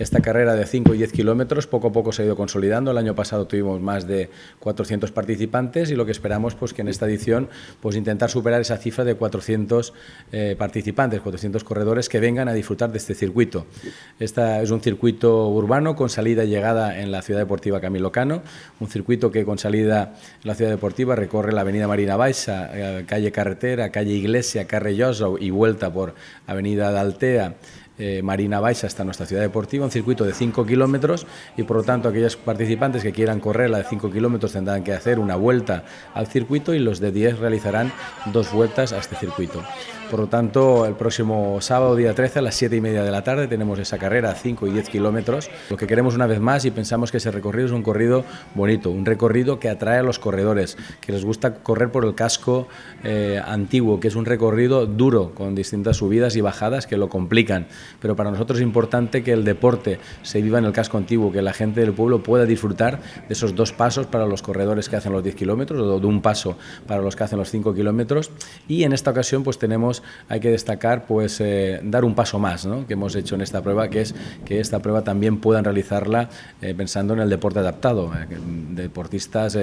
Esta carrera de 5 y 10 kilómetros poco a poco se ha ido consolidando. El año pasado tuvimos más de 400 participantes y lo que esperamos pues que en esta edición pues intentar superar esa cifra de 400 eh, participantes, 400 corredores que vengan a disfrutar de este circuito. Esta es un circuito urbano con salida y llegada en la ciudad deportiva Camilo Cano, un circuito que con salida en la ciudad deportiva recorre la avenida Marina Baixa, eh, calle Carretera, calle Iglesia, carre y vuelta por avenida Daltea, eh, Marina Baixa hasta nuestra ciudad deportiva, un circuito de 5 kilómetros y por lo tanto aquellos participantes que quieran correr la de 5 kilómetros tendrán que hacer una vuelta al circuito y los de 10 realizarán dos vueltas a este circuito. Por lo tanto, el próximo sábado, día 13, a las 7 y media de la tarde, tenemos esa carrera a 5 y 10 kilómetros. Lo que queremos una vez más y pensamos que ese recorrido es un corrido bonito, un recorrido que atrae a los corredores, que les gusta correr por el casco eh, antiguo, que es un recorrido duro, con distintas subidas y bajadas que lo complican pero para nosotros es importante que el deporte se viva en el casco antiguo, que la gente del pueblo pueda disfrutar de esos dos pasos para los corredores que hacen los 10 kilómetros o de un paso para los que hacen los 5 kilómetros. Y en esta ocasión pues tenemos, hay que destacar, pues eh, dar un paso más que hemos hecho en esta prueba, que es que esta prueba también puedan realizarla eh, pensando en el deporte adaptado, eh, deportistas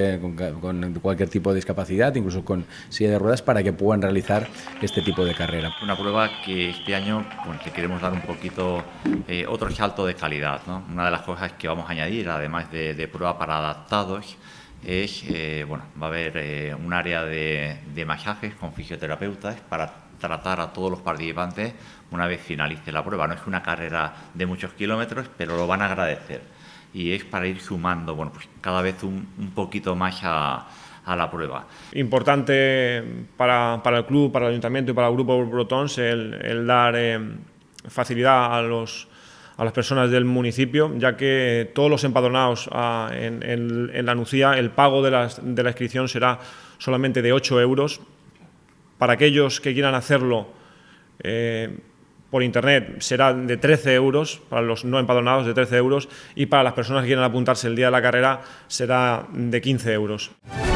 con, cualquier tipo de discapacidad, incluso con silla de ruedas, para que puedan realizar este tipo de carrera. Una prueba que este año, bueno, que queremos dar un poquito eh, otro salto de calidad. ¿no? Una de las cosas que vamos a añadir, además de, prueba para adaptados, es, eh, bueno, va a haber eh, un área de, masajes con fisioterapeutas para tratar a todos los participantes una vez finalice la prueba. No es una carrera de muchos kilómetros, pero lo van a agradecer. Y es para ir sumando, bueno, pues cada vez un, poquito más a, la prueba. Importante para, el club, para el ayuntamiento y para el grupo Brotons el, el dar facilidad a, los, a las personas del municipio, ya que todos los empadronados ah, en, la Nucía, el pago de, la inscripción será solamente de 8 euros. Para aquellos que quieran hacerlo eh, por internet será de 13 euros, para los no empadronados de 13 euros, y para las personas que quieran apuntarse el día de la carrera será de 15 euros.